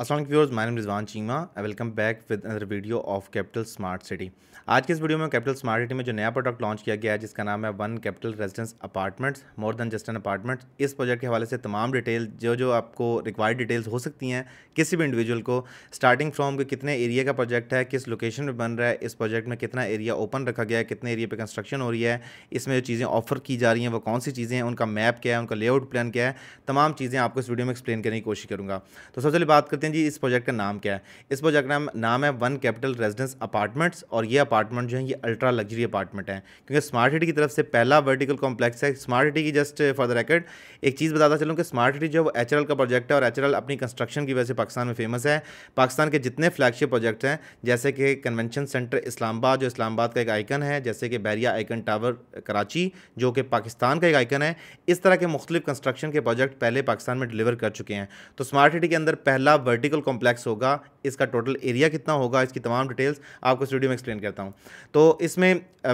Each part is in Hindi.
असलम व्यवर्स माइन Rizwan Cheema I welcome back with other video of Capital Smart City आज के इस वीडियो में कैपिटल स्मार्ट सिटी में जो नया प्रोडक्ट लॉन्च किया गया है जिसका नाम है One Capital Residence apartments more than just an apartments इस प्रोजेक्ट के हवाले से तमाम डिटेल जो जो आपको रिक्वायर्ड डिटेल्स हो सकती हैं किसी भी इंडिविजुअल को स्टार्टिंग फ्रॉम के कितने एरिया का प्रोजेक्ट है किस लोकेशन में बन रहा है इस प्रोजेक्ट में कितना एरिया ओपन रखा गया है कितने एरिया पर कंस्ट्रक्शन हो रही है इसमें जो चीज़ें ऑफर की जा रही हैं वो कौन सी चीज़ें हैं उनका मैप क्या है उनका लेआउट प्लान क्या है तमाम चीज़ें आपको इस वीडियो में एक्सप्लेन करने की कोशिश करूँगा तो सबसे पहले बात करते हैं हैं जी इस प्रोजेक्ट का नाम क्या है इस प्रोजेक्ट का नाम है वन कैपिटल रेजिडेंस अपार्टमेंट्स और ये अपार्टमेंट जो है ये अल्ट्रा लग्जरी अपार्टमेंट है क्योंकि स्मार्ट सिटी की तरफ से पहला वर्टिकल कॉम्प्लेक्स है स्मार्ट सिटी की जस्ट फॉर द रेकर्ड एक चीज़ बताता चलूँ कि स्मार्ट सिटी जो एच एल का प्रोजेक्ट है और एच अपनी कंस्ट्रक्शन की वजह से पाकिस्तान में फेमस है पाकिस्तान के जितने फ्लैगशिप प्रोजेक्ट हैं जैसे कि कन्वेंशन सेंटर इस्लामाबाद जो इस्लामाबाद का एक आइकन है जैसे कि बैरिया आइकन टावर कराची जो कि पाकिस्तान का एक आइकन है इस तरह के मुख्तलिफ कंस्ट्रक्शन के प्रोजेक्ट पहले पाकिस्तान में डिलीवर कर चुके हैं तो स्मार्ट सिटी के अंदर पहला वर्टिकल कॉम्प्लेक्स होगा इसका टोटल एरिया कितना होगा इसकी तमाम डिटेल्स आपको स्टूडियो में एक्सप्लेन करता हूँ तो इसमें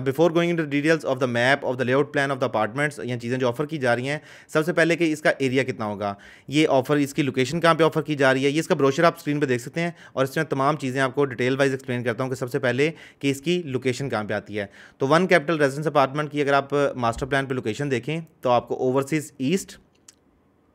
before going in details of the map of the layout plan of the apartments या चीज़ें जो ऑफर की जा रही हैं सबसे पहले कि इसका एरिया कितना होगा ये ऑफर इसकी लोकेशन कहाँ पर ऑफर की जा रही है ये इसका ब्रोशर आप स्क्रीन पर देख सकते हैं और इसमें तमाम चीज़ें आपको डिटेल वाइज एक्सप्लेन करता हूँ कि सबसे पहले कि इसकी लोकेशन कहाँ पर आती है तो वन कैपिटल रेजिडेंस अपार्टमेंट की अगर आप मास्टर प्लान पर लोकेशन देखें तो आपको ओवरसीज़ ईस्ट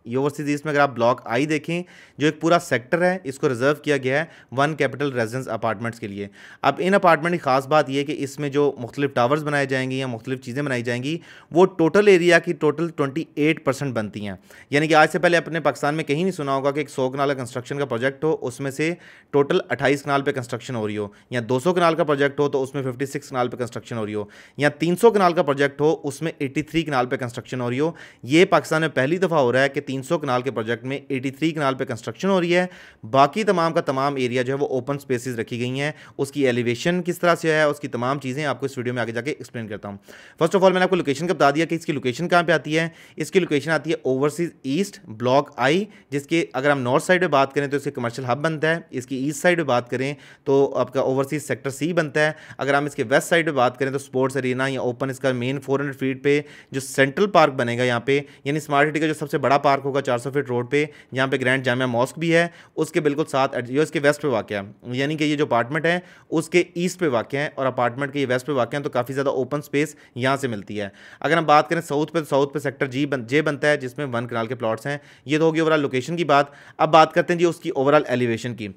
यूनिवर्सिटी ईस्ट में अगर आप ब्लॉक आई देखें जो एक पूरा सेक्टर है इसको रिजर्व किया गया है वन कैपिटल रेजिडेंस अपार्टमेंट्स के लिए अब इन अपार्टमेंट की खास बात यह कि इसमें जो मुख्तलिफ टावर्स बनाए जाएंगे या मुख्तलिफ चीज़ें बनाई जाएंगी वो टोटल एरिया की टोटल ट्वेंटी एट परसेंट बनती हैं यानी कि आज से पहले अपने पाकिस्तान में कहीं नहीं सुना होगा कि एक सौ कनाल कंस्ट्रक्शन का प्रोजेक्ट हो उसमें से टोटल अट्ठाईस कनाल पर कंस्ट्रक्शन हो रही हो या दो सौ कनाल का प्रोजेक्ट हो तो उसमें फिफ्टी सिक्स कनाल पर कंस्ट्रक्शन हो रही हो या तीन सौ कनाल का प्रोजेक्ट हो उसमें एट्टी थ्री कनाल पर कंस्ट्रक्शन हो रही हो ये पाकिस्तान में पहली दफ़ा हो रहा है कि तीन सौ कनाल के प्रोजेक्ट में एटी थ्री कनाल पर कंस्ट्रक्शन हो रही है बाकी तमाम का तमाम एरिया जो है वो ओपन स्पेसिस रखी गई हैं उसकी एलिवेशन किस तरह से है उसकी तमाम चीज़ें आपको इस वीडियो में आगे जाके एक्सप्लेन करता हूँ फर्स्ट ऑफ ऑल मैंने आपको लोकेशन का बता दिया कि इसकी लोकेशन कहाँ पर आती है इसकी लोकेशन आती है ओवरसीज ईस्ट ब्लॉक आई जिसके अगर हम नॉर्थ साइड में बात करें तो इसके कमर्शियल हब बनता है इसकी ईस्ट साइड में बात करें तो आपका ओवरसीज सेक्टर सी बनता है अगर हम इसके वेस्ट साइड में बात करें तो स्पोर्ट्स एरिया या ओपन इसका मेन फोर हंड्रेड फीट पर जो सेंट्रल पार्क बनेगा यहाँ पे यानी स्मार्ट सिटी का जो सबसे बड़ा पार्क पार्क होगा 400 फीट रोड पर यहाँ पर ग्रैंड जामिया मॉस्क भी है उसके बिल्कुल साथ ये उसके वेस्ट पे वाक़ है यानी कि ये जो अपार्टमेंट है उसके ईस्ट पे वाक़ है और अपार्टमेंट के ये वेस्ट पे वाक़ है तो काफ़ी ज़्यादा ओपन स्पेस यहाँ से मिलती है अगर हम बात करें साउथ पे तो साउथ पे सेक्टर जी बन जे बनता है जिसमें वन कनाल के प्लाट्स हैं ये तो होगी ओवरऑल लोकेशन की बात अब बात करते हैं जी उसकी ओवरऑल एलिवेशन की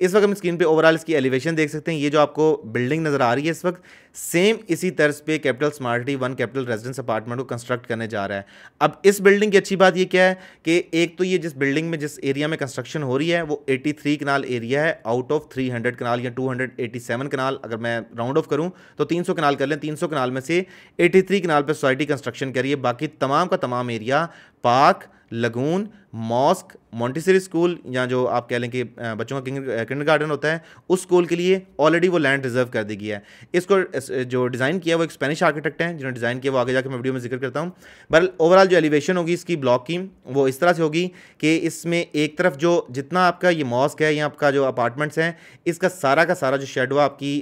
इस वक्त हम स्क्रीन पे ओवरऑल इसकी एलिवेशन देख सकते हैं ये जो आपको बिल्डिंग नज़र आ रही है इस वक्त सेम इसी तर्ज पे Capital City One Capital Residence apartment को कंस्ट्रक्ट करने जा रहा है अब इस बिल्डिंग की अच्छी बात ये क्या है कि एक तो ये जिस बिल्डिंग में जिस एरिया में कंस्ट्रक्शन हो रही है वो 83 कनाल एरिया है आउट ऑफ 300 कनाल या 287 कनाल अगर मैं राउंड ऑफ करूँ तो 300 कनाल कर लें 300 कनाल में से 83 कनाल पर सोसाइटी कंस्ट्रक्शन करिए बाकी तमाम का तमाम area park lagoon mosque Montessori school या जो आप कह लें कि बच्चों का किंडर गार्डन होता है उस स्कूल के लिए ऑलरेडी वो लैंड रिजर्व कर दी गई है इसको जो डिज़ाइन किया वो एक स्पेनिश आर्किटेक्ट हैं जिन्होंने डिज़ाइन किया वो आगे जाकर मैं वीडियो में जिक्र करता हूँ बहर ओवरऑल जो एलिवेशन होगी इसकी ब्लॉक की वो इस तरह से होगी कि इसमें एक तरफ जो जितना आपका ये मॉस्क है या आपका जो अपार्टमेंट्स हैं इसका सारा का सारा जो शेड हुआ आपकी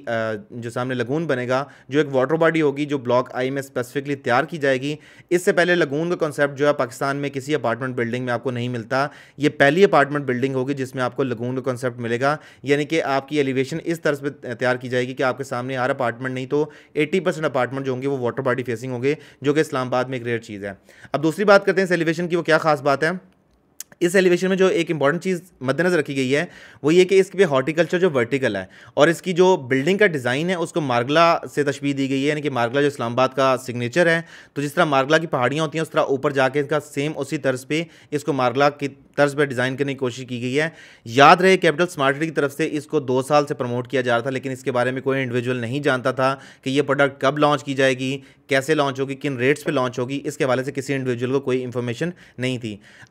जो सामने लगून बनेगा जो एक वाटर बॉडी होगी जो ब्लॉक आई में स्पेसिफिकली तैयार की जाएगी इससे पहले लगून का कॉन्सेप्ट जो है पाकिस्तान में किसी अपार्टमेंट बिल्डिंग में आपको नहीं नहीं मिलता ये पहली अपार्टमेंट बिल्डिंग होगी जिसमें आपको लगून का कॉन्सेप्ट मिलेगा यानी कि आपकी एलिवेशन इस तरह से तैयार की जाएगी कि आपके सामने हर अपार्टमेंट नहीं तो एट्टी परसेंट अपार्टमेंट जो होंगे वो वाटर बॉडी फेसिंग होंगे जो कि इस्लामाबाद में एक रेयर चीज़ है अब दूसरी बात करते हैं इस एलिवेशन की वो क्या खास बात है इस एलिवेशन में जो एक इंपॉर्टेंट चीज़ मद्देनजर रखी गई है वो ये कि इसके पे हॉर्टिकल्चर जो वर्टिकल है और इसकी जो बिल्डिंग का डिज़ाइन है उसको मार्गला से तशबी दी गई है यानी कि मार्गला जो इस्लामाबाद का सिग्नेचर है तो जिस तरह मार्गला की पहाड़ियाँ होती हैं उस तरह ऊपर जाके इसका सेम उसी तर्ज पर इसको मार्गला की तर्ज पर डिज़ाइन करने की कोशिश की गई है याद रहे कैपिटल स्मार्ट की तरफ से इसको दो साल से प्रमोट किया जा रहा था लेकिन इसके बारे में कोई इंडिविजुअल नहीं जानता था कि ये प्रोडक्ट कब लॉन्च की जाएगी कैसे लॉन्च होगी किन रेट्स पे लॉन्च होगी इसके हवाले से किसी इंडिविजुअल को कोई इन्फॉर्मेशन नहीं थी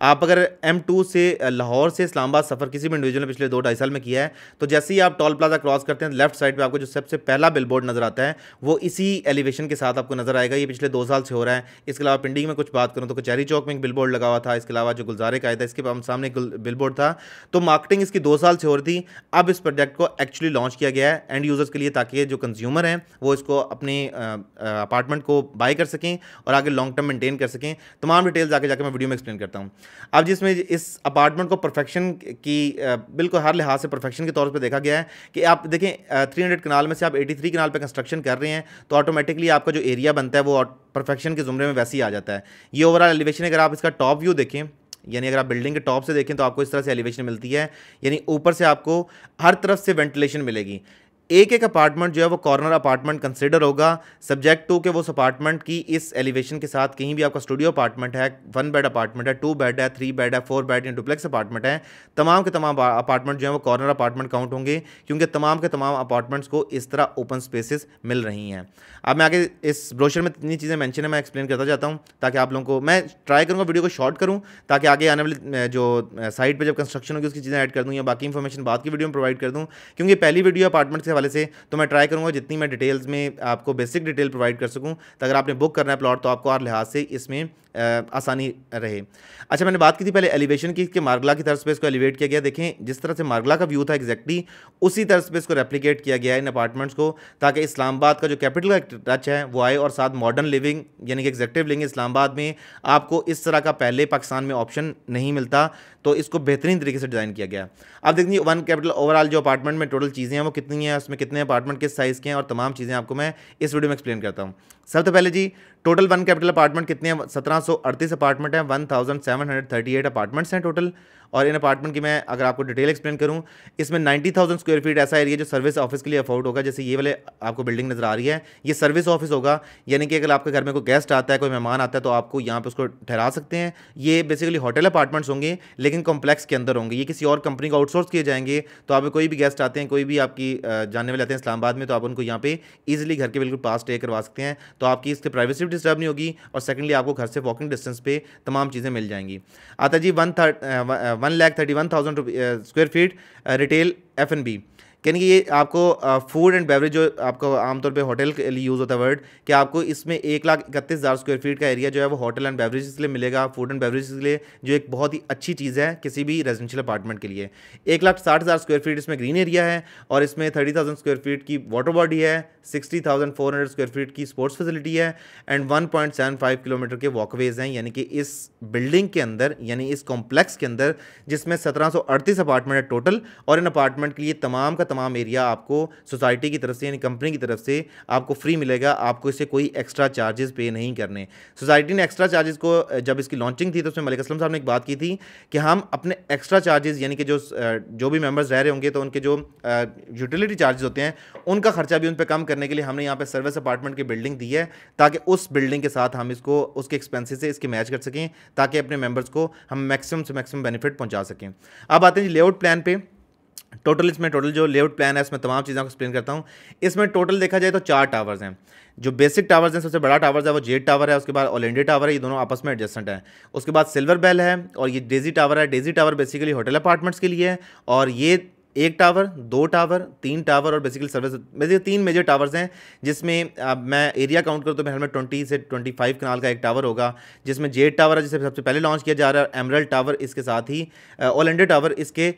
आप अगर एम टू से लाहौर से इस्लामाबाद सफ़र किसी भी इंडिविजुअल ने पिछले दो ढाई साल में किया है तो जैसे ही आप टॉल प्लाजा क्रॉस करते हैं लेफ्ट साइड पर आपको जो सबसे पहला बिल नज़र आता है वो इसी एलिवेशन के साथ आपको नज़र आएगा ये पिछले दो साल से हो रहा है इसके अलावा पिंडी में कुछ बात करूँ तो कचहरी चौक में एक बिल लगा हुआ था इसके अलावा जो गुलजारे का आया था इसके सामने बिलबोर्ड था तो मार्केटिंग इसकी दो साल से हो रही थी अब इस प्रोजेक्ट को एक्चुअली लॉन्च किया गया है एंड यूज़र्स के लिए ताकि जो कंज्यूमर हैं वो इसको अपने अपार्टमेंट को बाय कर सकें और आगे लॉन्ग टर्म मेंटेन कर सकें तमाम डिटेल्स आगे जाकर मैं वीडियो में एक्सप्लेन करता हूँ अब जिसमें इस अपार्टमेंट को परफेक्शन की बिल्कुल हर लिहाज से परफेक्शन के तौर पर देखा गया है कि आप देखें थ्री कनाल में से आप एटी थ्री कनाल पर कंस्ट्रक्शन कर रहे हैं तो ऑटोमेटिकली आपका जो एरिया बनता है वो परफेक्शन के ज़ुमरे में वैसे ही आ जाता है ये ओवरऑल एलिवेशन अगर आप इसका टॉप व्यू देखें यानी अगर आप बिल्डिंग के टॉप से देखें तो आपको इस तरह से एलिवेशन मिलती है यानी ऊपर से आपको हर तरफ से वेंटिलेशन मिलेगी एक एक अपार्टमेंट जो है वो कॉर्नर अपार्टमेंट कंसिडर होगा सब्जेक्ट टू के वो अपार्टमेंट की इस एलिवेशन के साथ कहीं भी आपका स्टूडियो अपार्टमेंट है वन बेड अपार्टमेंट है टू बेड है थ्री बेड है फोर बेड या डुप्लेक्स अपार्टमेंट है तमाम के तमाम अपार्टमेंट जो है वो कॉर्नर अपार्टमेंट काउंट होंगे क्योंकि तमाम के तमाम अपार्टमेंट्स को इस तरह ओपन स्पेसिस मिल रही हैं अब मैं आगे इस ब्रोशर में इतनी चीज़ें मैंशन है मैं एक्सप्लेन करता जाता हूँ ताकि आप लोगों को मैं ट्राई करूँगा वीडियो को शॉर्ट करूँ ताकि आगे आने वाली जो साइट पर जब कंस्ट्रक्शन होगी उसकी चीज़ें ऐड कर दूँ या बाकी इन्फॉर्मेशन बाद की वीडियो में प्रोवाइड कर दूँ क्योंकि पहली वीडियो अपार्टमेंट से हवाले से तो मैं ट्राई करूँगा जितनी मैं डिटेल्स में आपको बेसिक डिटेल प्रोवाइड कर सकूँ तो अगर आपने बुक करना है प्लॉट तो आपको हर लिहाज से इसमें आसानी रहे अच्छा मैंने बात की थी पहले एलिवेशन की कि मार्गला की तरफ पे इसको एलिवेट किया गया देखें जिस तरह से मार्गला का व्यू था एक्जैक्टली उसी तरफ पे इसको रेप्लीकेट किया गया है इन अपार्टमेंट्स को ताकि इस्लामाबाद का जो कैपिटल का टच है वो आए और साथ मॉडर्न लिविंग यानी कि एग्जैक्टिव लिविंग इस्लामाबाद में आपको इस तरह का पहले पाकिस्तान में ऑप्शन नहीं मिलता तो इसको बेहतरीन तरीके से डिज़ाइन किया गया अब देखिए वन कैपिटल ओवरऑल जो अपार्टमेंट में टोटल चीज़ें हैं वो कितनी हैं उसमें कितने अपार्टमेंट किस साइज़ के हैं और तमाम चीज़ें आपको मैं इस वीडियो में एक्सप्लेन करता हूँ सबसे पहले जी टोटल वन कैपिटल अपार्टमेंट कितने हैं सत्रह अपार्टमेंट हैं वन अपार्टमेंट्स हैं टोटल और इन अपार्टमेंट की मैं अगर आपको डिटेल एक्सप्लेन करूँ इसमें नाइन्टी थाउजेंड स्क्वेयर फीट ऐसा एरिया जो सर्विस ऑफिस के लिए अफोर्ड होगा जैसे ये वाले आपको बिल्डिंग नज़र आ रही है ये सर्विस ऑफिस होगा यानी कि अगर आपके घर में कोई गेस्ट आता है कोई मेहमान आता है तो आपको यहाँ पर उसको ठहरा सकते हैं ये बेसिकली होटल अपार्टमेंट्स होंगे लेकिन कॉम्प्लेक्स के अंदर होंगे ये किसी और कंपनी को आउटसोर्स किए जाएंगे तो आप कोई भी गेस्ट आते हैं कोई भी आपकी जानने वाले आते हैं इस्लामाबाद में तो आप उनको यहाँ पे ईजिली घर के बिल्कुल पास स्टे करवा सकते हैं तो आपकी इससे प्राइवेसी भी डिस्टर्ब नहीं होगी और सेकेंडली आपको घर से वॉकिंग डिस्टेंस पे तमाम चीज़ें मिल जाएंगी आता जी one third One lakh thirty one thousand uh, square feet uh, retail F&B यानी कि ये आपको फूड एंड बेवरेज जो आपको आमतौर पे होटल के लिए यूज़ होता है वर्ड कि आपको इसमें एक लाख इकतीस हज़ार स्क्वायर फीट का एरिया जो है वो होटल एंड बेवरेज के लिए मिलेगा फूड एंड बेवरेज के लिए जो एक बहुत ही अच्छी चीज़ है किसी भी रेजिडेंशियल अपार्टमेंट के लिए एक लाख साठ हज़ार स्क्वायर फीट इसमें ग्रीन एरिया है और इसमें थर्टी थाउजेंड स्क्वायर फीट की वाटर बॉडी है sixty thousand four hundred square feet की स्पोर्ट्स फैसिलिटी है and one point seven five kilometre के वॉकवेज हैं यानी कि इस बिल्डिंग के अंदर यानी इस कॉम्प्लेक्स के अंदर जिसमें सत्रह सौ अड़तीस अपार्टमेंट है टोटल और इन अपार्टमेंट के लिए तमाम का तमाम एरिया आपको सोसाइटी की तरफ से यानी कंपनी की तरफ से आपको फ्री मिलेगा आपको इसे कोई एक्स्ट्रा चार्जेस पे नहीं करने सोसाइटी ने एक्स्ट्रा चार्जेस को जब इसकी लॉन्चिंग थी तो उसमें मलिक असलम साहब ने एक बात की थी कि हम अपने एक्स्ट्रा चार्जेस यानी कि जो जो भी मेम्बर्स रह रहे होंगे तो उनके जो यूटिलिटी चार्जेस होते हैं उनका खर्चा भी उन पर कम करने के लिए हमने यहाँ पर सर्विस अपार्टमेंट की बिल्डिंग दी है ताकि उस बिल्डिंग के साथ हम इसको उसके एक्सपेंसिस से इसके मैच कर सकें ताकि अपने मेम्बर्स को हम मैक्सिमम से मैक्सिमम बेनिफिट पहुँचा सकें अब आते हैं लेआउट प्लान पर टोटल इसमें टोटल जो लेआउट प्लान है इसमें तमाम चीज़ों को एक्सप्लेन करता हूँ इसमें टोटल देखा जाए तो चार टावर्स हैं जो बेसिक टावर्स हैं सबसे बड़ा टावर्स है वो जेड टावर है उसके बाद ऑल इंडिया टावर है ये दोनों आपस में एडजस्टेंट है उसके बाद सिल्वर बेल है और ये डेजी टावर है daisy tower basically hotel apartments के लिए है और ये एक टावर दो टावर तीन टावर और बेसिकली सर्विस बेसिकली तीन मेजर टावर्स हैं जिसमें मैं एरिया काउंट करूँ तो मेरे में ट्वेंटी से ट्वेंटी फाइव कनाल का एक टावर होगा जिसमें जेड टावर है जिसे सबसे पहले लॉन्च किया जा रहा है एमरल टावर इसके साथ ही ऑल इंडिया टावर इसके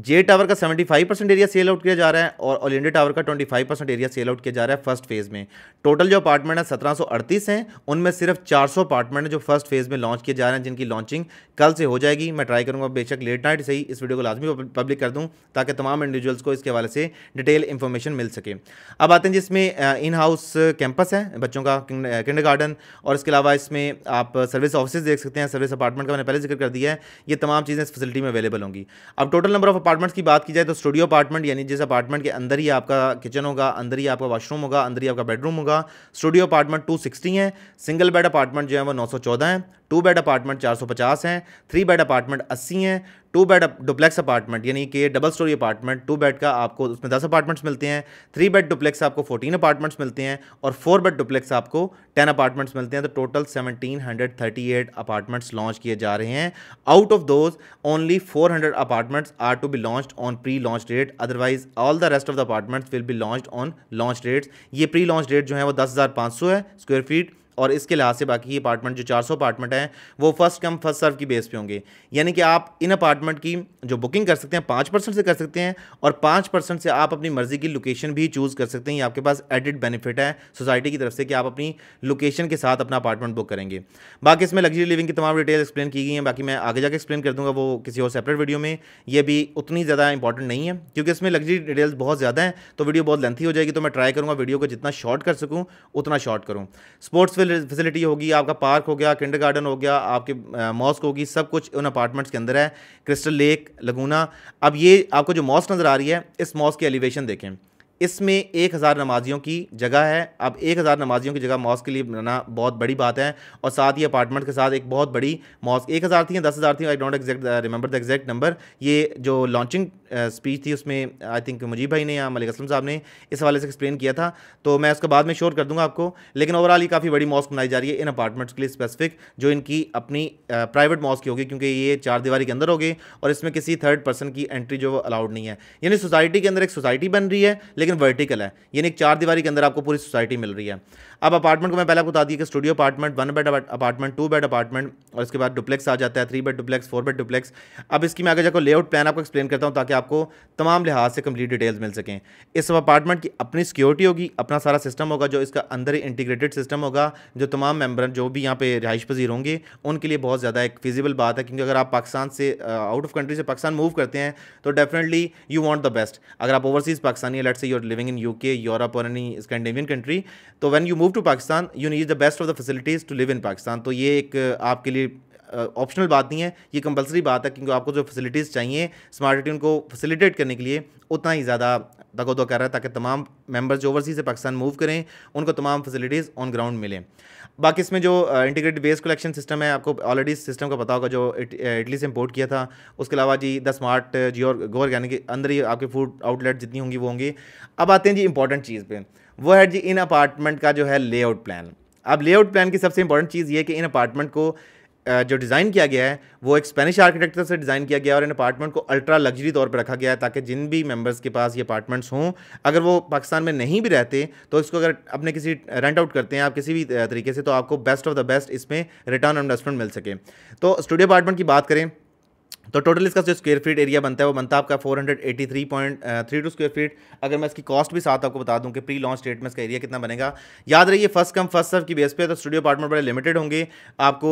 जे टावर का 75 परसेंट एरिया सेल आउट किया जा रहा है और ऑल इंडिया टावर का 25 परसेंट एरिया सेल आउट किया जा रहा है फर्स्ट फेज़ में टोटल जो अपार्टमेंट है 1738 हैं उनमें सिर्फ 400 अपार्टमेंट हैं जो फर्स्ट फेज़ में लॉन्च किए जा रहे हैं जिनकी लॉन्चिंग कल से हो जाएगी मैं ट्राई करूँगा बेशक लेट नाइट से ही इस वीडियो को लाजमी पब्लिक कर दूँ ताकि तमाम इंडिविजुअल्स को इसके हवाले से डिटेल इन्फॉर्मेशन मिल सके अब आते हैं जिसमें इन हाउस कैंपस है बच्चों का किंडर गार्डन और इसके अलावा इसमें आप सर्विस ऑफिस देख सकते हैं सर्विस अपार्टमेंट का मैंने पहले जिक्र कर दिया है ये तमाम चीज़ें इस फैसिलिटी में अवेलेबल होंगी अब टोटल नंबर ऑफ अपार्टमेंट्स की बात की जाए तो स्टूडियो अपार्टमेंट यानी जिस अपार्टमेंट के अंदर ही आपका किचन होगा अंदर ही आपका वाशरूम होगा अंदर ही आपका बेडरूम होगा स्टूडियो अपार्टमेंट टू सिक्सटी है सिंगल बेड अपार्टमेंट जो है वो नौ सौ चौदह है टू बेड अपार्टमेंट 450 हैं थ्री बेड अपार्टमेंट 80 हैं टू बेड डुप्लेक्स अपार्टमेंट यानी कि double storey apartment two bed का आपको उसमें 10 अपार्टमेंट्स मिलते हैं थ्री बेड डुप्लेक्स आपको 14 अपार्टमेंट्स मिलते हैं और फोर बेड डुप्लेक्स आपको 10 अपार्टमेंट्स मिलते हैं तो टोटल 1738 अपार्टमेंट्स लॉन्च किए जा रहे हैं out of those only 400 apartments are to be launch on pre launch date otherwise all the rest of the apartments will be launch on launch dates ये प्री लॉन्च डेट जो है वो दस है स्क्वेयर फीट और इसके लिहाज से बाकी अपार्टमेंट जो 400 अपार्टमेंट हैं वो फर्स्ट कम फर्स्ट सर्व की बेस पे होंगे यानी कि आप इन अपार्टमेंट की जो बुकिंग कर सकते हैं पाँच परसेंट से कर सकते हैं और पाँच परसेंट से आप अपनी मर्ज़ी की लोकेशन भी चूज़ कर सकते हैं ये आपके पास एडिड बेनिफिट है सोसाइटी की तरफ से कि आप अपनी लोकेशन के साथ अपना अपार्टमेंट बुक करेंगे बाकी इसमें लग्जरी लिविंग की तमाम डिटेल एक्सप्लेन की गई हैं बाकी मैं आगे जाकर एक्सप्लेन कर दूँगा वो किसी और सेपरेट वीडियो में ये भी उतनी ज़्यादा इंपॉर्टेंट नहीं है क्योंकि इसमें लग्जरी डिटेल्स बहुत ज़्यादा हैं तो वीडियो बहुत लेंथी हो जाएगी तो मैं ट्राई करूँगा वीडियो को जितना शॉर्ट कर सकूँ उतना शॉर्ट करूँ स्पोर्ट्स विल फैसिलिटी होगी आपका पार्क हो गया किंडर गार्डन हो गया आपके मॉस्क होगी सब कुछ उन अपार्टमेंट्स के अंदर है क्रिस्टल लेक लगूना अब ये आपको जो मॉस्क नज़र आ रही है इस मॉस्क की एलिवेशन देखें इसमें एक हज़ार नमाजियों की जगह है अब एक हज़ार नमाजियों की जगह मॉस्क के लिए बनाना बहुत बड़ी बात है और साथ ही अपार्टमेंट के साथ एक बहुत बड़ी मॉस्क एक हज़ार थी दस हज़ार थी I don't exact remember the exact number ये जो लॉन्चिंग स्पीच uh, थी उसमें आई थिंक मुजीब भाई ने या मलिक असलम साहब ने इस हवाले से एक्सप्लेन किया था तो मैं उसके बाद में शोर कर दूंगा आपको लेकिन ओवरऑल ये काफ़ी बड़ी मॉस्क बनाई जा रही है इन अपार्टमेंट्स के लिए स्पेसिफिक जो इनकी अपनी प्राइवेट uh, मॉस्क होगी क्योंकि ये चार दीवारी के अंदर होगी और इसमें किसी थर्ड पर्सन की एंट्री जो अलाउड नहीं है यानी सोसाइटी के अंदर एक सोसाइटी बन रही है लेकिन लेकिन वर्टिकल है यानी एक चार दीवारी के अंदर आपको पूरी सोसाइटी मिल रही है अब अपार्टमेंट को मैं पहले आपको बता दिया कि studio apartment one bed apartment two bed apartment और इसके बाद डुप्लेक्स आ जाता है three bed duplex four bed duplex अब इसकी मैं आगे जाकर लेआउट प्लान आपको एक्सप्लेन करता हूँ ताकि आपको तमाम लिहाज से कंप्लीट डिटेल्स मिल सकें इस सब अपार्टमेंट की अपनी सिक्योरिटी होगी अपना सारा सिस्टम होगा जो इसका अंदर ही इंटीग्रेटेड सिस्टम होगा जो तमाम मेम्बर जो भी यहाँ पे रिहाइश पजीर होंगे उनके लिए बहुत ज़्यादा एक फिजिबल बात है क्योंकि अगर आप पाकिस्तान से आउट ऑफ कंट्री से पाकिस्तान मूव करते हैं तो definitely you want the best अगर आप overseas Pakistani let's say you're living in UK, Europe, or any Scandinavian country, तो when you move to Pakistan, you need the best of the facilities to live in Pakistan. तो ये एक आपके लिए ऑप्शनल uh, बात नहीं है ये कंपलसरी बात है क्योंकि आपको जो फैसिलिटीज़ चाहिए स्मार्ट सिटी उनको फैसिलिटेट करने के लिए उतना ही ज़्यादा दगोदो तो कर रहा है ताकि तमाम मेंबर्स जो ओवरसीज से पाकिस्तान मूव करें उनको तमाम फैसिलिटीज़ ऑन ग्राउंड मिलें बाकी इसमें जो इंटीग्रेटेड वेस्ट कलेक्शन सिस्टम है आपको ऑलरेडी सिस्टम का पता होगा जो इटली से इम्पोर्ट किया था उसके अलावा जी द स्मार्ट जी और गोर यानी कि अंदर ही आपके फूड आउटलेट जितनी होंगी वो होंगी अब आते हैं जी इंपॉर्टेंट चीज़ पर वो है जी इन अपार्टमेंट का जो है लेआउट प्लान अब लेआउट प्लान की सबसे इंपॉर्टेंट चीज़ ये है कि इन अपार्टमेंट को जो डिज़ाइन किया गया है वो एक स्पेनिश आर्किटेक्चर से डिज़ाइन किया गया है और इन अपार्टमेंट को अल्ट्रा लग्जरी तौर पर रखा गया है ताकि जिन भी मेंबर्स के पास ये अपार्टमेंट्स हों अगर वो पाकिस्तान में नहीं भी रहते तो इसको अगर अपने किसी रेंट आउट करते हैं आप किसी भी तरीके से तो आपको बेस्ट ऑफ द बेस्ट इसमें रिटर्न इन्वेस्टमेंट मिल सके तो स्टूडियो अपार्टमेंट की बात करें तो टोटल इसका जो स्क्वेयर फीट एरिया बनता है वो बनता है आपका 483.32 स्क्वायर फीट अगर मैं इसकी कॉस्ट भी साथ आपको बता दूं कि प्री लॉन्च डेट में इसका एरिया कितना बनेगा याद रहिए फर्स्ट कम फर्स्ट सर्व की बेस पे तो स्टूडियो अपार्टमेंट बड़े लिमिटेड होंगे आपको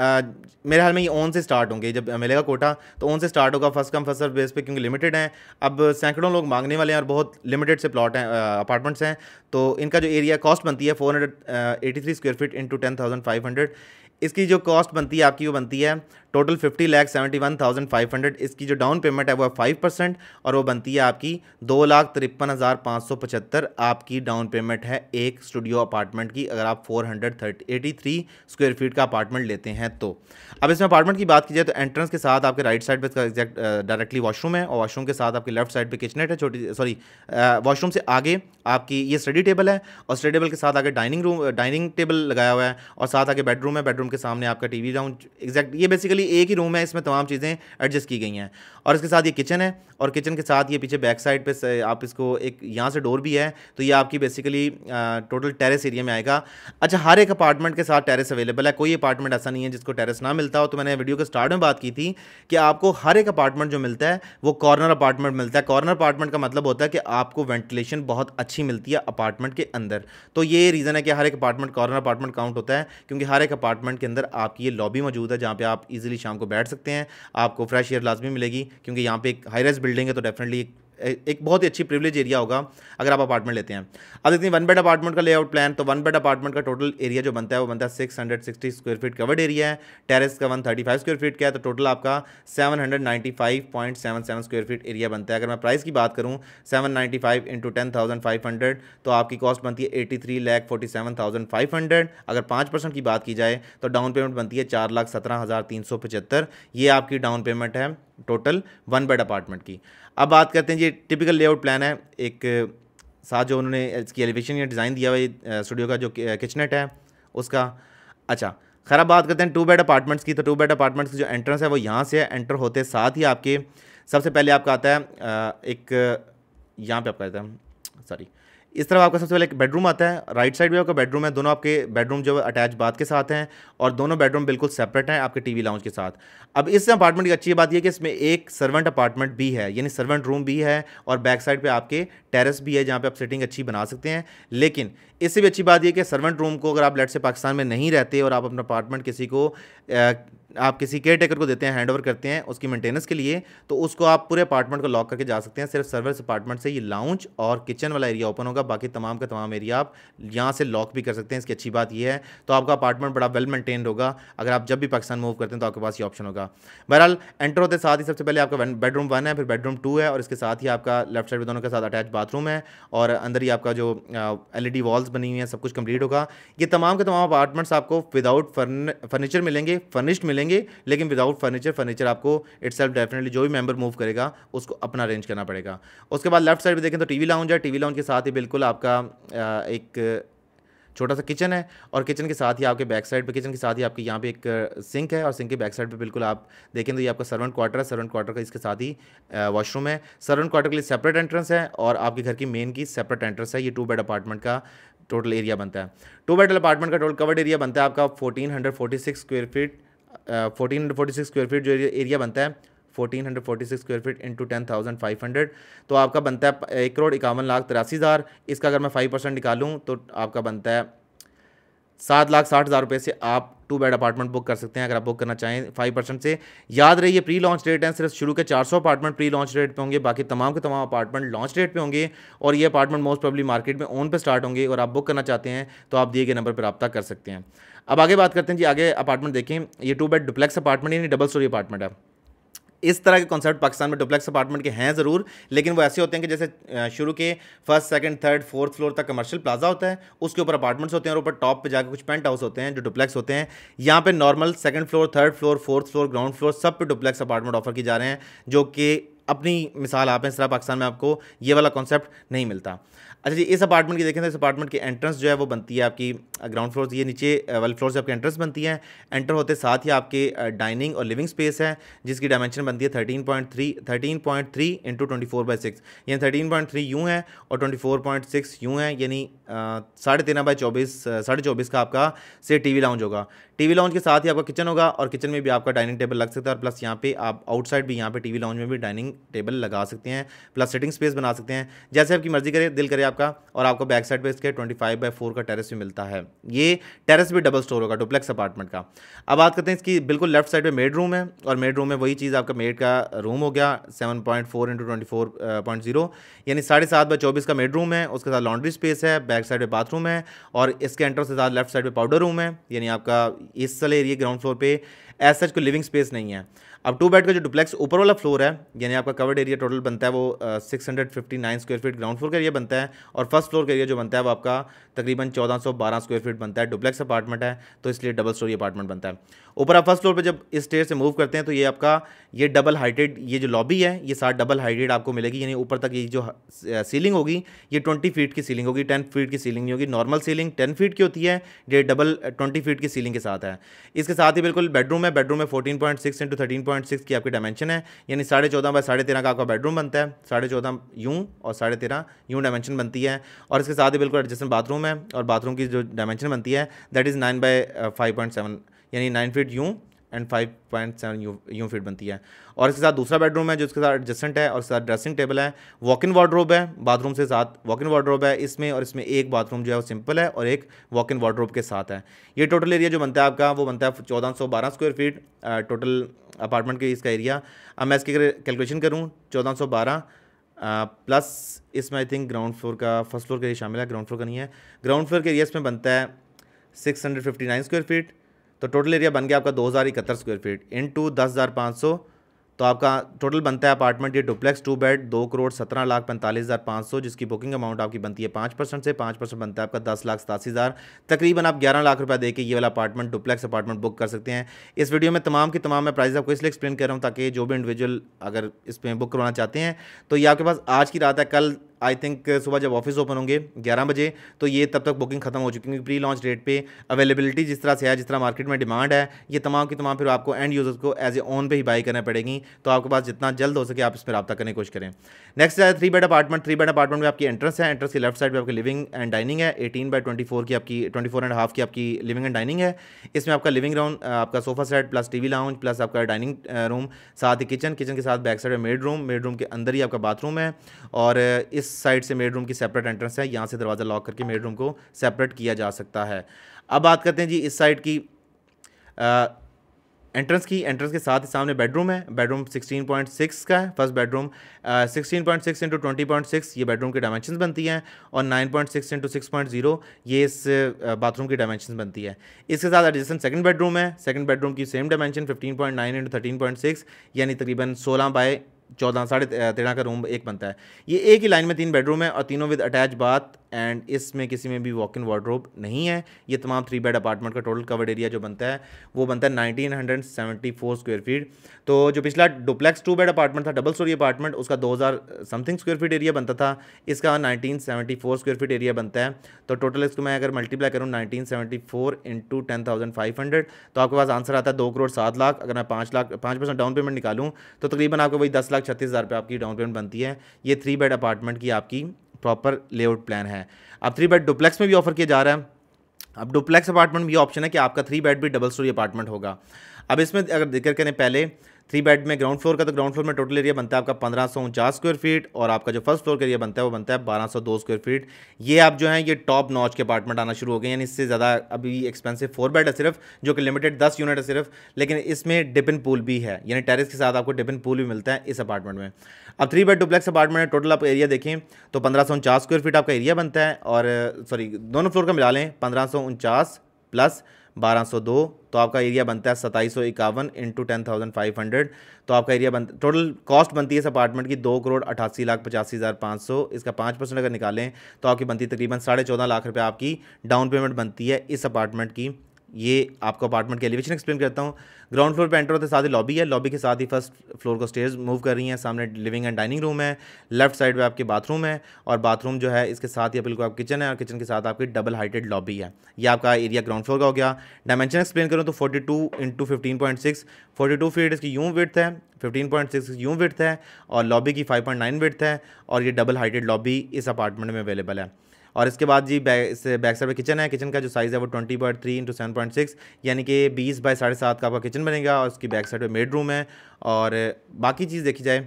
आ, मेरे हाल में ये ओन से स्टार्ट होंगे जब मिलेगा कोटा तो ओन से स्टार्ट होगा first come first serve base पे क्योंकि लिमिटेड हैं अब सैकड़ों लोग मांगने वाले हैं और बहुत लिमिटेड से प्लॉट हैं अपार्टमेंट्स हैं तो इनका जो एरिया कॉस्ट बनती है four square feet into ten इसकी जो कॉस्ट बनती है आपकी वो बनती है total fifty lakh seventy one thousand five hundred इसकी जो डाउन पेमेंट है वो है फाइव परसेंट और वो बनती है आपकी दो लाख तिरपन हज़ार पाँच सौ पचहत्तर आपकी डाउन पेमेंट है एक स्टूडियो अपार्टमेंट की अगर आप four hundred thirty eighty three square feet का अपार्टमेंट लेते हैं तो अब इसमें अपार्टमेंट की बात की जाए तो एंट्रेंस के साथ आपके राइट साइड पर इसका डायरेक्टली वॉशरूम है और वॉशरूम के साथ आपके लेफ्ट साइड पर किचनेट है छोटी सॉरी वॉशरूम से आगे आपकी ये स्टडी टेबल है और स्टडी टेबल के साथ आगे डाइनिंग रूम डाइनिंग टेबल लगाया हुआ है और साथ आगे बेडरूम है बेडरूम के सामने आपका टी वी राउंड एग्जैक्ट ये बेसिकली बेसिकली एक ही रूम है इसमें तमाम चीज़ें एडजस्ट की गई हैं और इसके साथ ये किचन है और किचन के साथ ये पीछे बैक साइड पे आप इसको एक यहाँ से डोर भी है तो ये आपकी बेसिकली टोटल टेरेस एरिया में आएगा अच्छा हर एक अपार्टमेंट के साथ टेरेस अवेलेबल है कोई अपार्टमेंट ऐसा नहीं है जिसको टेरेस ना मिलता हो तो मैंने वीडियो के स्टार्ट में बात की थी कि आपको हर एक अपार्टमेंट जो मिलता है वो कॉर्नर अपार्टमेंट मिलता है कॉर्नर अपार्टमेंट का मतलब होता है कि आपको वेंटिलेशन बहुत अच्छी मिलती है अपार्टमेंट के अंदर तो ये रीज़न है कि हर एक अपार्टमेंट कॉर्नर अपार्टमेंट काउंट होता है क्योंकि हर एक अपार्टमेंट के अंदर आपकी ये लॉबी मौजूद है जहाँ पर आप इजिली ईजिली शाम को बैठ सकते हैं आपको फ्रेश एयर लाजमी मिलेगी क्योंकि यहाँ पे एक हाई रेस बिल्डिंग है तो डेफिनेटली एक बहुत ही अच्छी प्रिविलेज एरिया होगा अगर आप अपार्टमेंट लेते हैं अब देखते हैं वन बेड अपार्टमेंट का लेआउट प्लान तो वन बेड अपार्टमेंट का टोटल एरिया जो बनता है वो बनता है six hundred sixty square feet covered area है टेरेस का one thirty five square feet का है तो टोटल आपका seven hundred ninety five point seven seven square feet area बनता है अगर मैं प्राइस की बात करूँ seven ninety five into ten thousand five hundred तो आपकी कॉस्ट बनती है eighty three lakh forty seven thousand five hundred अगर पाँच परसेंट की बात की जाए तो डाउन पेमेंट बनती है चार लाख सत्रह हज़ार तीन सौ पचहत्तर ये आपकी डाउन पेमेंट है टोटल वन बेड अपार्टमेंट की अब बात करते हैं जी टिपिकल लेआउट प्लान है एक साथ जो उन्होंने इसकी एलिवेशन या डिज़ाइन दिया हुआ स्टूडियो का जो किचनेट है उसका अच्छा खैर आप बात करते हैं टू बेड अपार्टमेंट्स की तो टू बेड अपार्टमेंट्स की जो एंट्रेंस है वो यहाँ से एंटर होते साथ ही आपके सबसे पहले आपका आता है एक यहाँ पे आपका आता है सॉरी इस तरफ आपका सबसे पहले एक बेडरूम आता है राइट साइड भी आपका बेडरूम है दोनों आपके बेडरूम जो अटैच बाथ के साथ हैं और दोनों बेडरूम बिल्कुल सेपरेट हैं आपके टीवी लाउंज के साथ अब इस अपार्टमेंट की अच्छी बात यह कि इसमें एक सर्वेंट अपार्टमेंट भी है यानी सर्वेंट रूम भी है और बैक साइड पर आपके टेरस भी है जहाँ पर आप सेटिंग अच्छी बना सकते हैं लेकिन इससे भी अच्छी बात यह कि सर्वेंट रूम को अगर आप लेट से पाकिस्तान में नहीं रहते और आप अपना अपार्टमेंट किसी को आप किसी केयर टेकर को देते हैं हैंड ओवर करते हैं उसकी मेंटेनेंस के लिए तो उसको आप पूरे अपार्टमेंट को लॉक करके जा सकते हैं सिर्फ सर्विस अपार्टमेंट से ये लाउंज और किचन वाला एरिया ओपन होगा बाकी तमाम का तमाम एरिया आप यहाँ से लॉक भी कर सकते हैं इसकी अच्छी बात यह है तो आपका अपार्टमेंट बड़ा वेल मेंटेन होगा अगर आप जब भी पाकिस्तान मूव करते हैं तो आपके पास ये ऑप्शन होगा बहरहाल एंटर होते साथ ही सबसे पहले आपका बेडरूम वन है फिर बेडरूम टू है और इसके साथ ही आपका लेफ्ट साइड में दोनों के साथ अटैच बाथरूम है और अंदर ही आपका जो एल ई वॉल्स बनी हुई हैं सब कुछ कंप्लीट होगा ये तमाम के तमाम अपार्टमेंट्स आपको विदाउट फर्नीचर मिलेंगे फर्निश्ड मिलेंगे लेकिन विदाउट फर्नीचर फर्नीचर आपको इट्स डेफिनेटली जो भी मेंबर मूव करेगा उसको अपना अरेंज करना पड़ेगा उसके बाद लेफ्ट साइड पर देखें तो टीवी लाउंज है टीवी लाउंज के साथ ही बिल्कुल आपका एक छोटा सा किचन है और किचन के साथ ही आपके बैक साइड पे किचन के साथ ही आपके यहाँ पे एक सिंक है और सिंक के बैक साइड पे बिल्कुल आप देखें तो ये आपका सर्वेंट क्वार्टर है सर्वेंट क्वार्टर का इसके साथ ही वॉशरूम है सर्वेंट क्वार्टर के लिए सेपरेट एंट्रेंस है और आपके घर की मेन की सेपरेट एंट्रेंस है ये टू बेड अपार्टमेंट का टोटल एरिया बनता है टू बेडल अपार्टमेंट का टोटल कवर्ड एरिया बनता है आपका fourteen hundred forty six square feet fourteen hundred forty six square feet जो एरिया बनता है fourteen hundred forty six square feet into ten thousand five hundred तो आपका बनता है एक करोड़ इक्यावन लाख तिरासी हज़ार इसका अगर मैं फाइव परसेंट निकालूँ तो आपका बनता है सात लाख साठ हज़ार रुपये से आप टू बेड अपार्टमेंट बुक कर सकते हैं अगर आप बुक करना चाहें फाइव परसेंट से याद रही प्री लॉन्च रेट है सिर्फ शुरू के चार सौ अपार्टमेंट प्री लॉन्च रेट पे होंगे बाकी तमाम के तमाम अपार्टमेंट लॉन्च रेट पे होंगे और ये अपार्टमेंट मोस्ट प्रॉब्ली मार्केट में ओन पे स्टार्ट होंगे और आप बुक करना चाहते हैं तो आप दिए गए नंबर पर रब्ता कर सकते हैं अब आगे बात करते हैं जी आगे अपार्टमेंट देखें ये टू बेड डुप्लेक्स अपार्टमेंट यानी डबल स्टोरी अपार्टमेंट है इस तरह के कॉन्सेप्ट पाकिस्तान में डुप्लेक्स अपार्टमेंट के हैं ज़रूर लेकिन वो ऐसे होते हैं कि जैसे शुरू के first second third fourth floor तक कमर्शियल प्लाजा होता है उसके ऊपर अपार्टमेंट्स होते हैं और ऊपर टॉप पे जाकर कुछ पेंट हाउस होते हैं जो डुप्लेक्स होते हैं यहाँ पर normal second floor third floor fourth floor ground floor सब पे डुप्लेक्स अपार्टमेंट ऑफर किए जा रहे हैं जो कि अपनी मिसाल आप हैं सरा पाकिस्तान में आपको ये वाला कॉन्सेप्ट नहीं मिलता अच्छा जी इस अपार्टमेंट की देखें तो इस अपार्टमेंट की एंट्रेंस जो है वो बनती है आपकी ग्राउंड फ्लोर ये नीचे वाले फ्लोर से आपकी एंट्रेंस बनती है एंटर होते साथ ही आपके डाइनिंग और लिविंग स्पेस है जिसकी डायमेंशन बनती है thirteen point three thirteen point three into twenty four by six यानी थर्टीन पॉइंट थ्री यूँ है और ट्वेंटी फोर पॉइंट सिक्स यूँ है यानी साढ़े तेरह बाई चौबीस साढ़े चौबीस का आपका से टी वी लाउंज होगा टीवी लॉन्च के साथ ही आपका किचन होगा और किचन में भी आपका डाइनिंग टेबल लग सकता है और प्लस यहाँ पे आप आउटसाइड भी यहाँ पे टीवी लॉन्च में भी डाइनिंग टेबल लगा सकते हैं प्लस सिटिंग स्पेस बना सकते हैं जैसे आपकी मर्जी करे दिल करे आपका और आपको बैक साइड पर इसके ट्वेंटी फाइव बाई फोर का टेरेस भी मिलता है ये टेरेस भी डबल स्टोर होगा डुप्लेक्स अपार्टमेंट का अब बात करते हैं इसकी बिल्कुल लेफ्ट साइड पर मेड रूम है और मेड रूम में वही चीज़ आपका मेड का रूम हो गया seven point four into twenty four point zero यानी साढ़े सात बाई चौबीस का मेड रूम है उसके साथ लॉन्ड्री स्पेस है बैक साइड पर बाथरूम है और इसके एंट्रेंस के साथ लेफ्ट साइड पर पाउडर रूम है यानी आपका इस वाले एरिए ग्राउंड फ्लोर पे एज सच कोई लिविंग स्पेस नहीं है अब टू बेड का जो डुप्लेक्स ऊपर वाला फ्लोर है यानी आपका कवर्ड एरिया टोटल बनता है वो six hundred fifty nine square feet ground floor का एरिया बनता है और फर्स्ट फ्लोर का एरिया जो बनता है वो आपका तकरीबन चौदह सौ बारह स्क्वायर फीट बनता है डुप्लेक्स अपार्टमेंट है तो इसलिए डबल स्टोरी अपार्टमेंट बनता है ऊपर आप फर्स्ट फ्लोर पर जब इस स्टेयर से मूव करते हैं तो ये आपका ये डबल हाइटेड ये जो लॉबी है ये साथ डबल हाइटेड आपको मिलेगी यानी ऊपर तक ये जो सीलिंग होगी ये ट्वेंटी फीट की सीलिंग होगी टेन फीट की सीलिंग नहीं होगी नॉर्मल सीलिंग टेन फीट की होती है ये डबल ट्वेंटी फीट की सीलिंग के साथ है इसके साथ ही बिल्कुल बेडरूम है बेडरूम में fourteen point six into thirteen point six की आपकी डायमेंशन है यानी साढ़े चौदह बाय साढ़े तेरह का आपका बेडरूम बनता है साढ़े चौदह यूँ और साढ़े तेरह यूँ डायमेंशन बनती है और इसके साथ ही बिल्कुल एडजस्टमेंट बाथरूम है और बाथरूम की जो डायमेंशन बनती है that is nine by five point seven यानी नाइन फीट यूँ एंड फाइव पॉइंट सेवन यू फीट बनती है और इसके साथ दूसरा बेडरूम है जो इसके साथ एडजस्टेंट है और इसके साथ ड्रेसिंग टेबल है वॉक इन वार्ड्रोब है बाथरूम से साथ वॉक इन वार्ड्रोब है इसमें और इसमें एक बाथरूम जो है वो सिंपल है और एक वॉक इन वार्ड्रोब के साथ है ये टोटल एरिया जो बनता है आपका वो बनता है चौदह सौ बारह स्क्वायर फीट टोटल अपार्टमेंट के इसका एरिया अब मैं इसकी कैलकुलेशन करूँ चौदह सौ बारह प्लस इसमें आई थिंक ग्राउंड फ्लोर का फर्स्ट फ्लोर का एरिया शामिल है ग्राउंड फ्लोर का नहीं है ग्राउंड फ्लोर के एरिया इसमें बनता है six hundred fifty nine square feet तो टोटल एरिया बन गया आपका दो हज़ार इकहत्तर स्क्वायर फीट इन टू दस हज़ार पाँच सौ तो आपका टोटल बनता है अपार्टमेंट ये डुप्लेक्स टू बेड दो करोड़ सत्रह लाख पैंतालीस हज़ार पाँच सौ जिसकी बुकिंग अमाउंट आपकी बनती है पाँच परसेंट से पाँच परसेंट बनता है आपका दस लाख सतासी हज़ार तकरीबन आप ग्यारह लाख रुपए देके ये वाला अपार्टमेंट डुप्लेक्स अपार्टमेंट बुक कर सकते हैं इस वीडियो में तमाम की तमाम मैं प्राइस आपको इसलिए एक्सप्लेन कर रहा हूँ ताकि जो भी इंडिविजुअल अगर इसमें बुक करवाना चाहते हैं तो ये आपके पास आज की रात है कल आई थिंक uh, सुबह जब ऑफिस ओपन होंगे 11 बजे तो ये तब तक बुकिंग खत्म हो चुकी है प्री लॉन्च डेट पे अवेलेबिलिटी जिस तरह से है जिस तरह मार्केट में डिमांड है ये तमाम की तमाम फिर आपको एंड यूज़र्स को एज ए ऑन पे ही बाई करना पड़ेगी तो आपके पास जितना जल्द हो सके आप इसमें रब्ता करने की कोशिश करें नेक्स्ट है three bed apartment three bed apartment में आपकी एंट्रेंस है एंट्रेंस की लेफ्ट साइड पर आपकी लिविंग एंड डाइनिंग है एटीन बाई ट्वेंटी की आपकी ट्वेंटी एंड हाफ की आपकी लिविंग एंड डाइनिंग है इसमें आपका लिविंग राउंड आपका sofa set plus V lounge plus आपका डाइनिंग रूम साथ ही किचन किचन के साथ बैक साइड में मेड रूम मेड रूम के अंदर ही आपका बाथरूम है और इस साइड से मेड रूम की सेपरेट एंट्रेंस है यहाँ से दरवाज़ा लॉक करके मेड रूम को सेपरेट किया जा सकता है अब बात करते हैं जी इस साइड की एंट्रेंस की एंट्रेंस के साथ ही सामने बेडरूम है बेडरूम 16.6 का है first bedroom sixteen point six into twenty point six ये बेडरूम की डायमेंशन बनती हैं और nine point six into six point zero ये इस बाथरूम की डायमेंशन बनती है इसके साथ एडजस्टन सेकंड बेडरूम है सेकंड बेडरूम की same dimension fifteen point nine into thirteen point six यानी तकरीबन सोलह बाय चौदह साढ़े तेरह का रूम एक बनता है ये एक ही लाइन में तीन बेडरूम है और तीनों विद अटैच बाथ एंड इसमें किसी में भी वॉक इन वार्ड्रोब नहीं है ये तमाम थ्री बेड अपार्टमेंट का टोटल कवर्ड एरिया जो बनता है वो बनता है nineteen hundred seventy four square feet तो जो पिछला डुप्लेक्स टू बेड अपार्टमेंट था डबल स्टोरी अपार्टमेंट उसका दो हज़ार समथिंग स्क्वेयर फीट एरिया बनता था इसका nineteen seventy four square feet area बनता है तो टोटल इसको मैं अगर मल्टीप्लाई करूँ nineteen seventy four to ten thousand five hundred तो आपके पास आंसर आता है दो करोड़ सात लाख अगर मैं पाँच लाख पाँच परसेंट डाउन पेमेंट निकालूँ तो तकरीबन आपको वही दस लाख छत्तीस हज़ार रुपये आपकी डाउन पेमेंट बनती है ये थ्री बेड अपार्टमेंट की आपकी प्रॉपर लेआउट प्लान है अब थ्री बेड डुप्लेक्स में भी ऑफर किया जा रहा है अब डुप्लेक्स अपार्टमेंट भी ऑप्शन है कि आपका थ्री बेड भी डबल स्टोरी अपार्टमेंट होगा अब इसमें अगर जिक्र करें पहले थ्री बेड में ग्राउंड फ्लोर का तो ग्राउंड फ्लोर में टोटल एरिया बनता है आपका पंद्रह सौ उनचास स्क्वायर फीट और आपका जो फर्स्ट फ्लोर का एरिया बनता है वो बनता है बारह सौ दो स्क्वायर फीट ये आप जो है ये टॉप नॉच के अपार्टमेंट आना शुरू हो गए यानी इससे ज़्यादा अभी एक्सपेंसिव फोर बेड है सिर्फ जो कि लिमिटेड दस यूनिट है सिर्फ लेकिन इसमें डिपिन पूल भी है यानी टेरिस के साथ आपको डिपिन पूल भी मिलता है इस अपार्टमेंट में अब three bed duplex apartment total आप एरिया देखें तो पंद्रह सौ उनचास स्क्वायर फीट आपका एरिया बनता है और सॉरी दोनों फ्लोर का मिला लें पंद्रह सौ उनचास प्लस 1202 तो आपका एरिया बनता है सताईस सौ इक्यावन into ten thousand five hundred तो आपका एरिया बन टोटल कॉस्ट बनती है इस अपार्टमेंट की दो करोड़ अठासी लाख पचासी हज़ार पाँच सौ इसका पाँच परसेंट अगर निकालें तो आपकी बनती है तकरीबन साढ़े चौदह लाख रुपये आपकी डाउन पेमेंट बनती है इस अपार्टमेंट की ये आपको अपार्टमेंट के एलिवेशन एक्सप्लेन करता हूँ ग्राउंड फ्लोर पे एंटर होते साथ ही लॉबी है लॉबी के साथ ही फर्स्ट फ्लोर को स्टेयर्स मूव कर रही हैं सामने लिविंग एंड डाइनिंग रूम है लेफ्ट साइड पे आपके बाथरूम है और बाथरूम जो है इसके साथ ही बिल्कुल आप किचन है और किचन के साथ आपकी डबल हाइटेड लॉबी है ये आपका एरिया ग्राउंड फ्लोर का हो गया डायमेंशन एक्सप्लेन करूँ तो forty two into fifteen point six forty two feet इसकी यूं विथ है फिफ्टीन पॉइंट सिक्स विथ है और लॉबी की फाइव पॉइंट नाइन है और ये डबल हाइटेड लॉबी इस अपार्टमेंट में अवेलेबल है और इसके बाद जी बैक बैक साइड में किचन है किचन का जो साइज़ है वो twenty by three into seven point six यानी कि बीस बाई साढ़े सात का आपका किचन बनेगा और उसकी बैक साइड पर मेड रूम है और बाकी चीज़ देखी जाए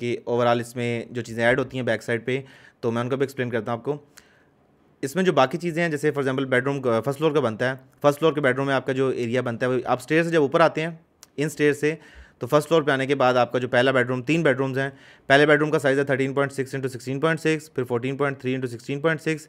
कि ओवरऑल इसमें जो चीज़ें ऐड होती हैं बैक साइड पर तो मैं उनको भी एक्सप्लेन करता हूँ आपको इसमें जो बाकी चीज़ें हैं जैसे for example bedroom first floor का बनता है फर्स्ट फ्लोर के बेडरूम में आपका जो एरिया बनता है वो आप स्टेयर से जब ऊपर आते हैं इन स्टेयर से तो फर्स्ट फ्लोर पे आने के बाद आपका जो पहला बेडरूम तीन बेडरूम्स हैं पहले बेडरूम का साइज़ है thirteen point six into sixteen point six फिर fourteen point three into sixteen point six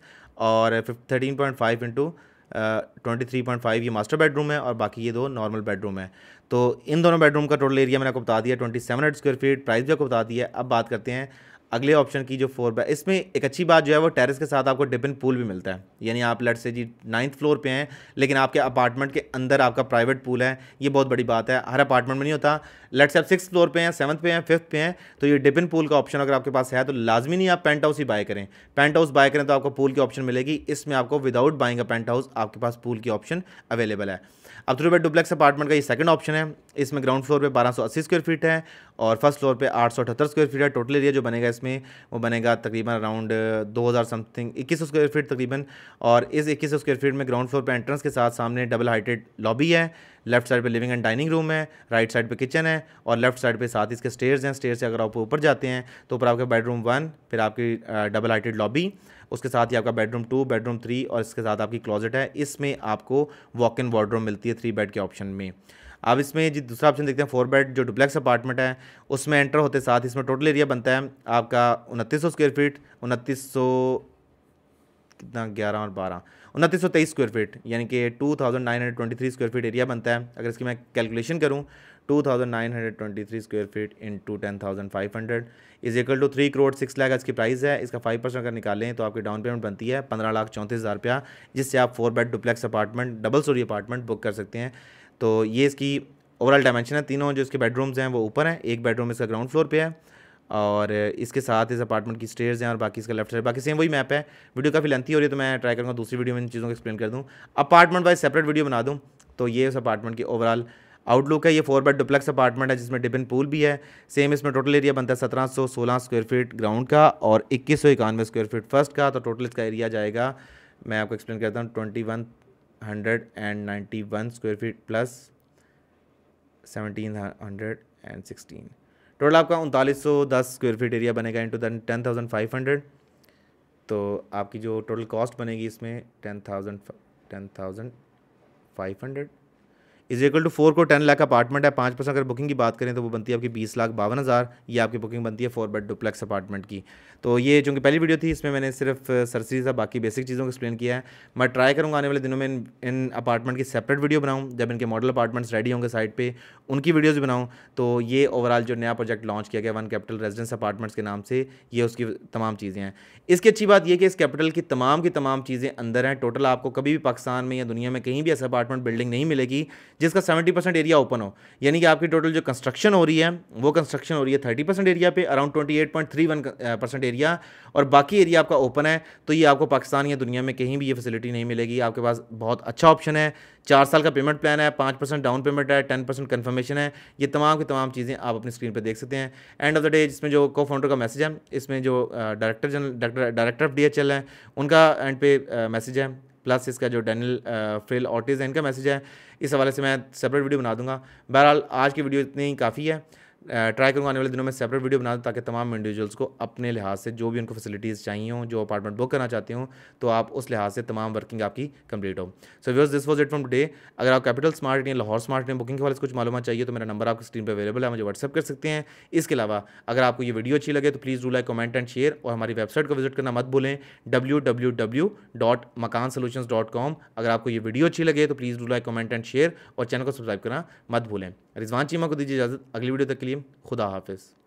और thirteen point five into twenty three point five ये मास्टर बेडरूम है और बाकी ये दो नॉर्मल बेडरूम है तो इन दोनों बेडरूम का टोटल एरिया मैंने आपको बता दिया twenty seven hundred square feet price भी आपको बता दिया अब बात करते हैं अगले ऑप्शन की जो फोर बाय इसमें एक अच्छी बात जो है वो टेरेस के साथ आपको डिप इन पूल भी मिलता है यानी आप लट से जी नाइन्थ फ्लोर पे हैं लेकिन आपके अपार्टमेंट के अंदर आपका प्राइवेट पूल है ये बहुत बड़ी बात है हर अपार्टमेंट में नहीं होता लट से आप सिक्स फ्लोर पे हैं सेवन्थ पे हैं फिफ्थ पे हैं तो ये डिपिन पूल का ऑप्शन अगर आपके पास है तो लाजमी नहीं आप पेंट हाउस ही बाय करें पेंट हाउस बाय करें तो आपको पूल की ऑप्शन मिलेगी इसमें आपको without buying a penthouse आपके पास पूल की ऑप्शन अवेलेबल है अब थ्री बेड डुप्लेक्स अपार्टमेंट का ये सेकंड ऑप्शन है इसमें ग्राउंड फ्लोर पे 1280 स्क्वायर फीट है और फर्स्ट फ्लोर पे आठ स्क्वायर फीट है टोटल एरिया जो बनेगा इसमें वो बनेगा तकरीबन अराउंड 2000 समथिंग 2100 स्क्वायर फीट तकरीबन और इस 2100 स्क्वायर फीट में ग्राउंड फ्लोर पर एंट्रेंस के साथ सामने डबल हाइटेड लॉबी है लेफ्ट साइड पे लिविंग एंड डाइनिंग रूम है राइट साइड पे किचन है और लेफ्ट साइड पे साथ इसके स्टेयर्स हैं स्टेयर से अगर आप ऊपर जाते हैं तो ऊपर आपके बेडरूम वन फिर आपकी डबल हाइटेड लॉबी उसके साथ ही आपका बेडरूम टू बेडरूम थ्री और इसके साथ आपकी क्लॉजेट है इसमें आपको वॉक इन वार्ड मिलती है थ्री बेड के ऑप्शन में अब इसमें जी दूसरा ऑप्शन देखते हैं फोर बेड जो डुप्लेक्स अपार्टमेंट है उसमें एंटर होते साथ इसमें टोटल एरिया बनता है आपका उनतीस स्क्वायर फीट उनतीस कितना ग्यारह और बारह उनतीस सौ तेईस स्क्वायर फीट यानी कि two thousand nine hundred twenty three square feet area बनता है अगर इसकी मैं कैलकुलेशन करूँ two thousand nine hundred twenty three square feet into ten thousand five hundred is equal to three crore six lakh इसकी प्राइस है इसका फाइव परसेंट अगर निकालें तो आपकी डाउन पेमेंट बनती है पंद्रह लाख चौंतीस हज़ार रुपया जिससे आप four bed duplex apartment double storey apartment book कर सकते हैं तो ये इसकी ओवरऑल डायमेंशन है तीनों जो इसके बेडरूम्स हैं वो ऊपर हैं एक बेडरूम इसका ग्राउंड फ्लोर पे है और इसके साथ इस अपार्टमेंट की स्टेयर्स हैं और बाकी इसका लेफ्ट साइड बाकी सेम वही मैप है वीडियो काफ़ी लेंथी हो रही है तो मैं ट्राई करूँगा दूसरी वीडियो में इन चीज़ों को एक्सप्लेन कर दूँ अपार्टमेंट वाइज सेपरेट वीडियो बना दूँ तो ये उस अपार्टमेंट की ओवरऑल आउटलुक है ये फोर बेड डुप्लेक्स अपार्टमेंट है जिसमें डिपिन पूल भी है सेम इसमें टोटल एरिया बनता है सत्रह सौ सोलह स्क्वायर फीट ग्राउंड का और इक्कीस सौ इक्यानवे स्क्वायर फीट फर्स्ट का तो टोटल इसका एरिया जाएगा मैं आपको एक्सप्लेन करता हूँ twenty one hundred and ninety one square feet plus seventeen hundred and sixteen total आपका उनतालीस सौ दस स्क्वायर फीट एरिया बनेगा into then ten thousand five hundred तो आपकी जो टोटल कॉस्ट बनेगी इसमें ten thousand ten thousand five hundred is equal to four को टेन लाख अपार्टमेंट है पाँच परसेंट अगर बुकिंग की बात करें तो वो बनती है आपकी बीस लाख बावन हज़ार ये आपकी बुकिंग बनती है फोर बेड डुप्लेक्स अपार्टमेंट की तो ये चूँकि पहली वीडियो थी इसमें मैंने सिर्फ सरसरी सा बाकी बेसिक चीज़ों को एक्सप्लेन किया है मैं ट्राई करूँगा आने वाले दिनों में इन, इन अपार्टमेंट की सेपरेट वीडियो बनाऊँ जब इनके मॉडल अपार्टमेंट्स रेडी होंगे साइट पर उनकी वीडियोज़ बनाऊँ तो ये ओवरऑल जो नया प्रोजेक्ट लॉन्च किया गया वन कैपिटल रेजिडेंस अपार्टमेंट्स के नाम से ये उसकी तमाम चीज़ें हैं इसकी अच्छी बात यह कि इस कैपिटल की तमाम की तमाम चीज़ें अंदर हैं टोटल आपको कभी भी पाकिस्तान में या दुनिया में कहीं भी ऐसा अपार्टमेंट बिल्डिंग नहीं मिलेगी जिसका सेवेंटी परसेंट एरिया ओपन हो यानी कि आपकी टोटल जो कंस्ट्रक्शन हो रही है वो कंस्ट्रक्शन हो रही है थर्टी परसेंट एरिया पे around twenty eight point three one percent area और बाकी एरिया आपका ओपन है तो ये आपको पाकिस्तान या दुनिया में कहीं भी ये फैसिलिटी नहीं मिलेगी आपके पास बहुत अच्छा ऑप्शन है चार साल का पेमेंट प्लान है पाँच परसेंट डाउन पेमेंट है टेन परसेंट कन्फर्मेशन है ये तमाम की तमाम चीज़ें आप अपनी स्क्रीन पर देख सकते हैं एंड ऑफ द डे जिसमें जो को फाउंडर का मैसेज है इसमें जो director general director of D H L है उनका एंड पे मैसेज है प्लस इसका जो डैनियल फ्रिल है इनका मैसेज है इस हवाले से मैं सेपरेट वीडियो बना दूंगा बहरहाल आज की वीडियो इतनी काफ़ी है ट्राई करूँगा आने वाले दिनों में सेपरेट वीडियो बना दूँ ताकि तमाम इंडिविजुअल्स को अपने लिहाज से जो भी उनको फैसिलिटीज़ चाहिए हों जो अपार्टमेंट बुक करना चाहते हों तो आप उस लिहाज से तमाम वर्किंग आपकी कंप्लीट हो so views this was it from day अगर आप कैपिटल स्मार्ट या लाहौर स्मार्ट में बुकिंग के वाले कुछ मालूम चाहिए तो मेरा नंबर आपकी स्क्रीन पर अवेलेबल है मुझे व्हाट्सअप कर सकते हैं इसके अलावा अगर आपको ये वीडियो अच्छी लगे तो please do like comment and share और हमारी वेबसाइट को विजिट करना मत भूलें W W W dot Makaan solution com अगर आपको ये वीडियो अच्छी लगे तो please do like comment and share और चैनल को सब्सक्राइब करना मत भूलें रिजवान चीमा को दीजिए इजाजत अगली वीडियो तक के लिए करीम खुदा हाफिज़